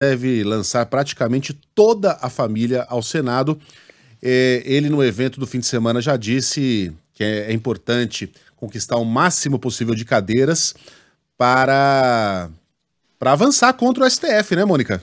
deve lançar praticamente toda a família ao Senado. É, ele, no evento do fim de semana, já disse que é, é importante conquistar o máximo possível de cadeiras para, para avançar contra o STF, né, Mônica?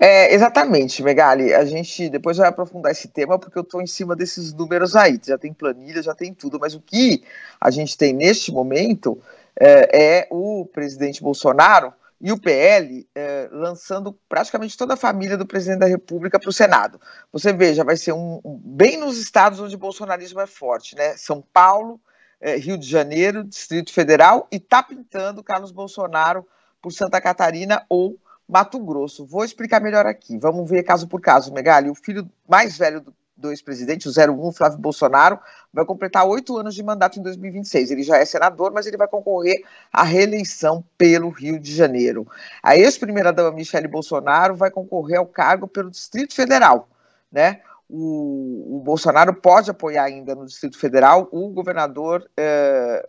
É, exatamente, Megali. A gente depois vai aprofundar esse tema porque eu estou em cima desses números aí. Já tem planilha, já tem tudo. Mas o que a gente tem neste momento é, é o presidente Bolsonaro e o PL é, lançando praticamente toda a família do presidente da República para o Senado. Você veja, vai ser um, um, bem nos estados onde o bolsonarismo é forte, né? São Paulo, é, Rio de Janeiro, Distrito Federal, e tá pintando Carlos Bolsonaro por Santa Catarina ou Mato Grosso. Vou explicar melhor aqui. Vamos ver caso por caso, Megali. O filho mais velho do dois presidentes, o 01, Flávio Bolsonaro, vai completar oito anos de mandato em 2026. Ele já é senador, mas ele vai concorrer à reeleição pelo Rio de Janeiro. A ex-primeira-dama Michele Bolsonaro vai concorrer ao cargo pelo Distrito Federal, né? O, o, Bolsonaro pode apoiar ainda no Distrito Federal o governador eh,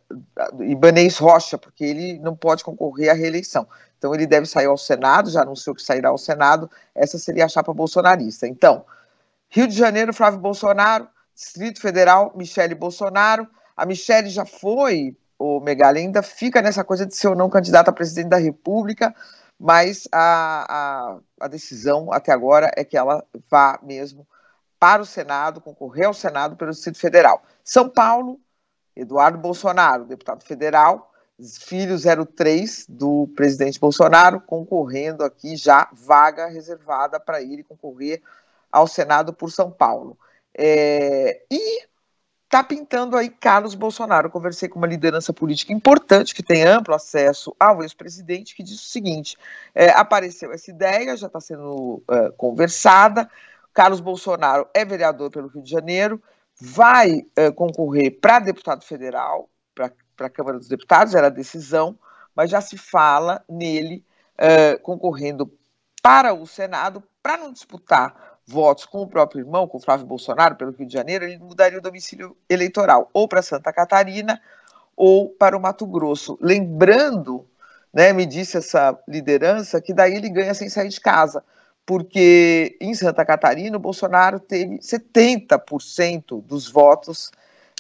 Ibanez Rocha, porque ele não pode concorrer à reeleição. Então ele deve sair ao Senado, já anunciou que sairá ao Senado, essa seria a chapa bolsonarista. Então, Rio de Janeiro, Flávio Bolsonaro. Distrito Federal, Michele Bolsonaro. A Michele já foi, o Megali ainda fica nessa coisa de ser ou não candidata a presidente da República, mas a, a, a decisão até agora é que ela vá mesmo para o Senado, concorrer ao Senado pelo Distrito Federal. São Paulo, Eduardo Bolsonaro, deputado federal, filho 03 do presidente Bolsonaro, concorrendo aqui já, vaga reservada para ele concorrer ao Senado por São Paulo. É, e está pintando aí Carlos Bolsonaro. conversei com uma liderança política importante que tem amplo acesso ao ex-presidente, que diz o seguinte: é, apareceu essa ideia, já está sendo é, conversada. Carlos Bolsonaro é vereador pelo Rio de Janeiro, vai é, concorrer para deputado federal, para a Câmara dos Deputados, era a decisão, mas já se fala nele é, concorrendo para o Senado para não disputar votos com o próprio irmão, com o Flávio Bolsonaro, pelo Rio de Janeiro, ele mudaria o domicílio eleitoral ou para Santa Catarina ou para o Mato Grosso. Lembrando, né, me disse essa liderança, que daí ele ganha sem sair de casa, porque em Santa Catarina o Bolsonaro teve 70% dos votos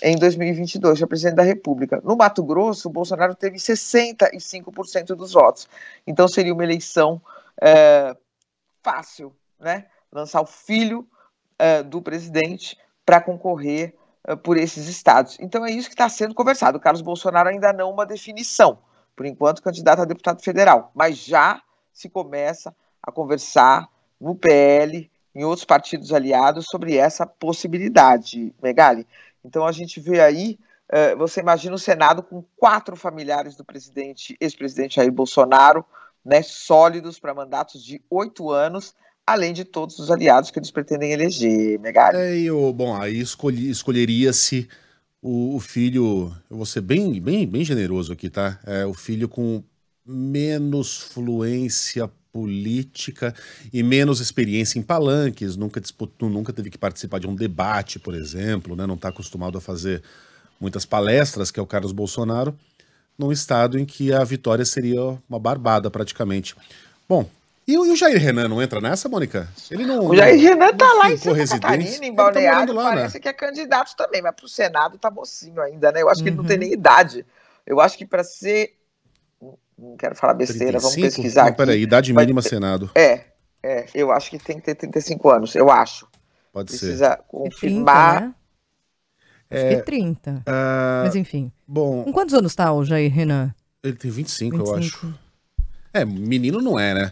em 2022 para presidente da República. No Mato Grosso, o Bolsonaro teve 65% dos votos. Então seria uma eleição é, fácil, né? lançar o filho uh, do presidente para concorrer uh, por esses estados. Então é isso que está sendo conversado. O Carlos Bolsonaro ainda não é uma definição, por enquanto candidato a deputado federal, mas já se começa a conversar no PL, em outros partidos aliados, sobre essa possibilidade, Megali. Né, então a gente vê aí eh, você imagina o Senado com quatro familiares do presidente, ex-presidente Jair Bolsonaro, né, sólidos para mandatos de oito anos, além de todos os aliados que eles pretendem eleger, Megali. É, eu, bom, aí escolhi, escolheria-se o, o, filho, eu vou ser bem, bem, bem generoso aqui, tá? É, o filho com menos fluência política e menos experiência em palanques, nunca disputou, nunca teve que participar de um debate, por exemplo, né? não está acostumado a fazer muitas palestras, que é o Carlos Bolsonaro, num estado em que a vitória seria uma barbada praticamente. Bom, e o, e o Jair Renan não entra nessa, Mônica? Ele não. O Jair Renan tá lá em Santa Catarina, tá em tá Balneário, tá lá, parece né? que é candidato também, mas pro Senado tá mocinho ainda, né? Eu acho que uhum. ele não tem uhum. nem idade. Eu acho que para ser. Não quero falar besteira, 35? vamos pesquisar. Não, aqui. Peraí, idade mas, mínima Senado. É, é, eu acho que tem que ter 35 anos, eu acho. Pode Precisa ser. Precisa confirmar. É, acho que 30. Né? Uh, é, ah, mas enfim. Bom. Com quantos anos tá o Jair Renan? Ele tem 25, 25. eu acho. É, menino não é, né?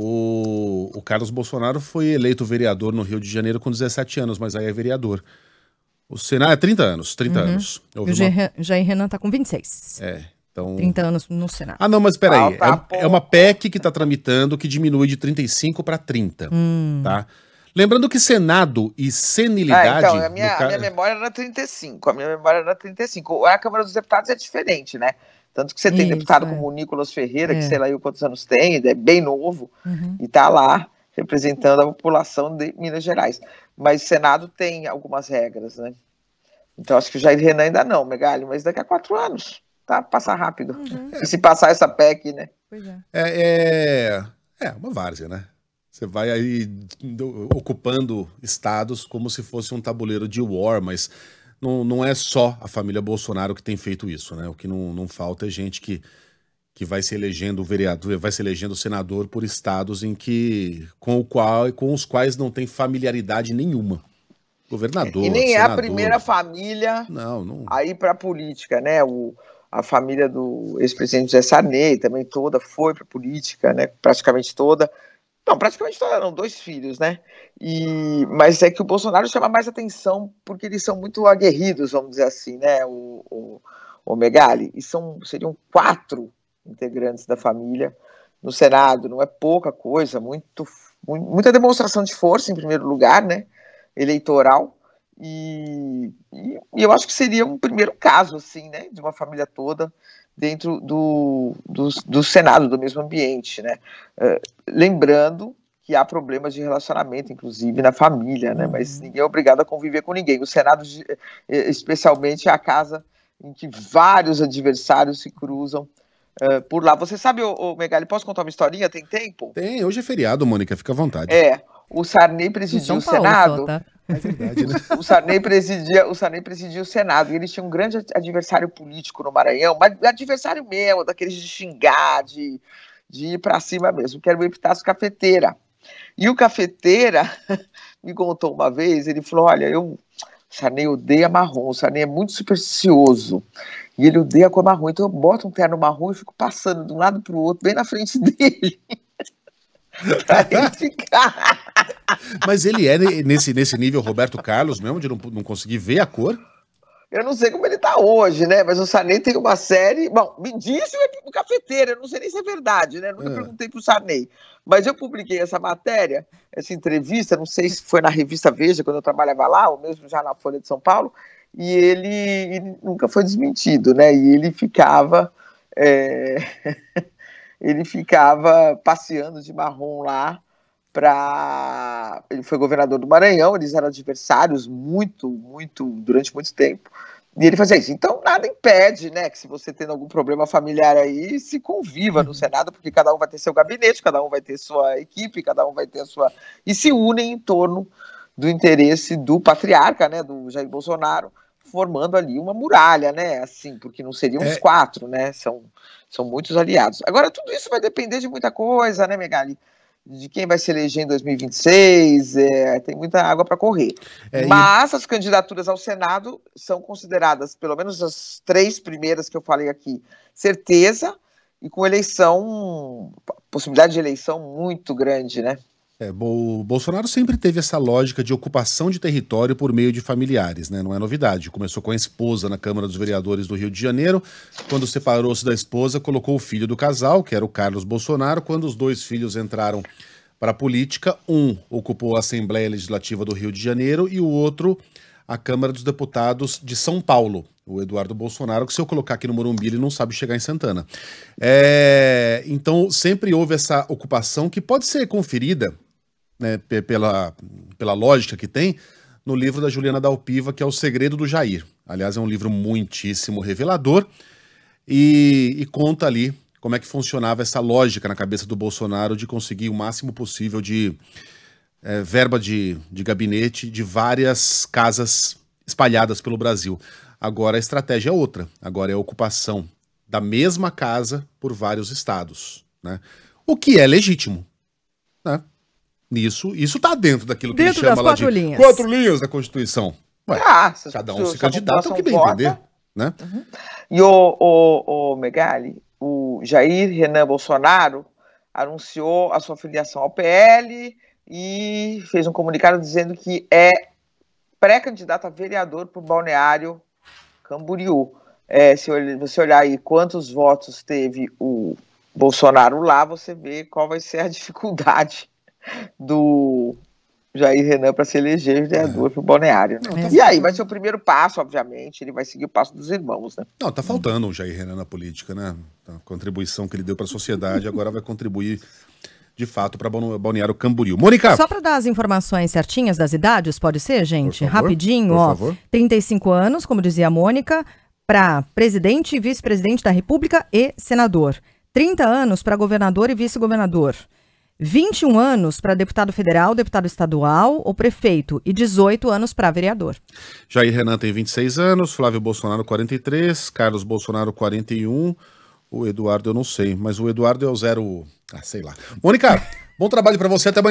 O, o Carlos Bolsonaro foi eleito vereador no Rio de Janeiro com 17 anos, mas aí é vereador. O Senado é 30 anos, 30 uhum. anos. o uma... Jair Renan tá com 26. É, então... 30 anos no Senado. Ah, não, mas peraí. Ah, tá, é, é, uma PEC que está tramitando que diminui de 35 para 30, hum. tá? Lembrando que Senado e senilidade... Ah, então, a minha, a minha memória era 35, a minha memória era 35. A Câmara dos Deputados é diferente, né? Tanto que você tem Isso, deputado é. como o Nicolas Ferreira, é. que sei lá eu quantos anos tem, é bem novo, uhum. e está lá representando a população de Minas Gerais. Mas o Senado tem algumas regras, né? Então acho que o Jair Renan ainda não, Megali, mas daqui a quatro anos, tá? Passa rápido. Uhum. E se passar essa PEC, né? É. é, é, é uma várzea, né? Você vai aí ocupando estados como se fosse um tabuleiro de war, mas não, não é só a família Bolsonaro que tem feito isso, né? O que não, não falta é gente que, que vai se elegendo vereador, vai se elegendo senador por estados em que com o qual com os quais não tem familiaridade nenhuma. Governador, E nem senador. é a primeira família não, não... aí para política, né? O, a família do ex-presidente José Sarney também toda foi para política, né? Praticamente toda. Não, praticamente todos eram dois filhos, né? E, mas é que o Bolsonaro chama mais atenção porque eles são muito aguerridos, vamos dizer assim, né? O, o, o Megali. E são, seriam quatro integrantes da família no Senado. Não é pouca coisa, muito, muita demonstração de força, em primeiro lugar, né? Eleitoral. E, e, e eu acho que seria um primeiro caso, assim, né? De uma família toda dentro do, do, do Senado, do mesmo ambiente, né? Uh, lembrando que há problemas de relacionamento, inclusive na família, né? Mas uhum. ninguém é obrigado a conviver com ninguém. O Senado, é, é, especialmente, é a casa em que vários adversários se cruzam Uh, por lá. Você sabe, ô, ô Megali, posso contar uma historinha? Tem tempo? Tem, hoje é feriado, Mônica, fica à vontade. É, o Sarney presidiu Paulo, o Senado. Só, tá? É verdade, né? o, Sarney presidia, o Sarney presidia o Senado e ele tinha um grande adversário político no Maranhão, mas adversário mesmo, daqueles de xingar, de, de ir para cima mesmo, que era o Epitácio Cafeteira. E o Cafeteira me contou uma vez, ele falou, olha, eu... Sarney odeia marrom, o Sarney é muito supersticioso. E ele odeia a cor marrom. Então eu boto um terno marrom e fico passando de um lado para o outro, bem na frente dele. pra ele ficar. Mas ele é nesse, nesse nível Roberto Carlos mesmo, de não, não conseguir ver a cor? Eu não sei como ele tá hoje, né? Mas o Sarney tem uma série. Bom, me disse o equipe cafeteiro, eu não sei nem se é verdade, né? Eu nunca é. perguntei pro Sarney. Mas eu publiquei essa matéria, essa entrevista, não sei se foi na revista Veja, quando eu trabalhava lá, ou mesmo já na Folha de São Paulo, e ele, ele nunca foi desmentido, né? E ele ficava. É... ele ficava passeando de marrom lá para. Ele foi governador do Maranhão, eles eram adversários muito, muito, durante muito tempo. E ele fazia isso. Então, nada impede, né, que se você tendo algum problema familiar aí, se conviva no uhum. Senado, porque cada um vai ter seu gabinete, cada um vai ter sua equipe, cada um vai ter a sua. E se unem em torno do interesse do patriarca, né, do Jair Bolsonaro, formando ali uma muralha, né, assim, porque não seriam é... os quatro, né, são, são muitos aliados. Agora, tudo isso vai depender de muita coisa, né, Megali? de quem vai se eleger em 2026, é, tem muita água para correr. É, Mas e... as candidaturas ao Senado são consideradas, pelo menos as três primeiras que eu falei aqui, certeza e com eleição, possibilidade de eleição muito grande, né? É, Bo Bolsonaro sempre teve essa lógica de ocupação de território por meio de familiares, né? Não é novidade. Começou com a esposa na Câmara dos Vereadores do Rio de Janeiro. Quando separou-se da esposa, colocou o filho do casal, que era o Carlos Bolsonaro. Quando os dois filhos entraram para a política, um ocupou a Assembleia Legislativa do Rio de Janeiro e o outro a Câmara dos Deputados de São Paulo, o Eduardo Bolsonaro, que se eu colocar aqui no Morumbi, ele não sabe chegar em Santana. É, então, sempre houve essa ocupação que pode ser conferida né, pela, pela lógica que tem, no livro da Juliana Dalpiva, que é O Segredo do Jair. Aliás, é um livro muitíssimo revelador e, e conta ali como é que funcionava essa lógica na cabeça do Bolsonaro de conseguir o máximo possível de é, verba de, de gabinete de várias casas espalhadas pelo Brasil. Agora a estratégia é outra. Agora é a ocupação da mesma casa por vários estados. Né? O que é legítimo. Isso isso está dentro daquilo que dentro ele chama lá de linhas. quatro linhas da Constituição. Ué, ah, cada um se, se candidata o que bem vota. entender. Né? Uhum. E o, o, o Megali, o Jair Renan Bolsonaro anunciou a sua filiação ao PL e fez um comunicado dizendo que é pré-candidato a vereador por Balneário Camboriú. É, se você olhar aí quantos votos teve o Bolsonaro lá, você vê qual vai ser a dificuldade do Jair Renan para se eleger vereador é para o Balneário. Né? Não, tá e aí vai ser o primeiro passo, obviamente, ele vai seguir o passo dos irmãos, né? Não, tá faltando o Jair Renan na política, né? A contribuição que ele deu para a sociedade agora vai contribuir de fato para Balneário Camboriú. Mônica! Só para dar as informações certinhas das idades, pode ser, gente? Favor, Rapidinho, ó. Favor. 35 anos, como dizia a Mônica, para presidente, vice-presidente da República e senador. 30 anos para governador e vice-governador. 21 anos para deputado federal, deputado estadual ou prefeito e 18 anos para vereador. Jair Renan tem 26 anos, Flávio Bolsonaro 43, Carlos Bolsonaro 41, o Eduardo eu não sei, mas o Eduardo é o zero, ah, sei lá. Mônica, bom trabalho para você até amanhã.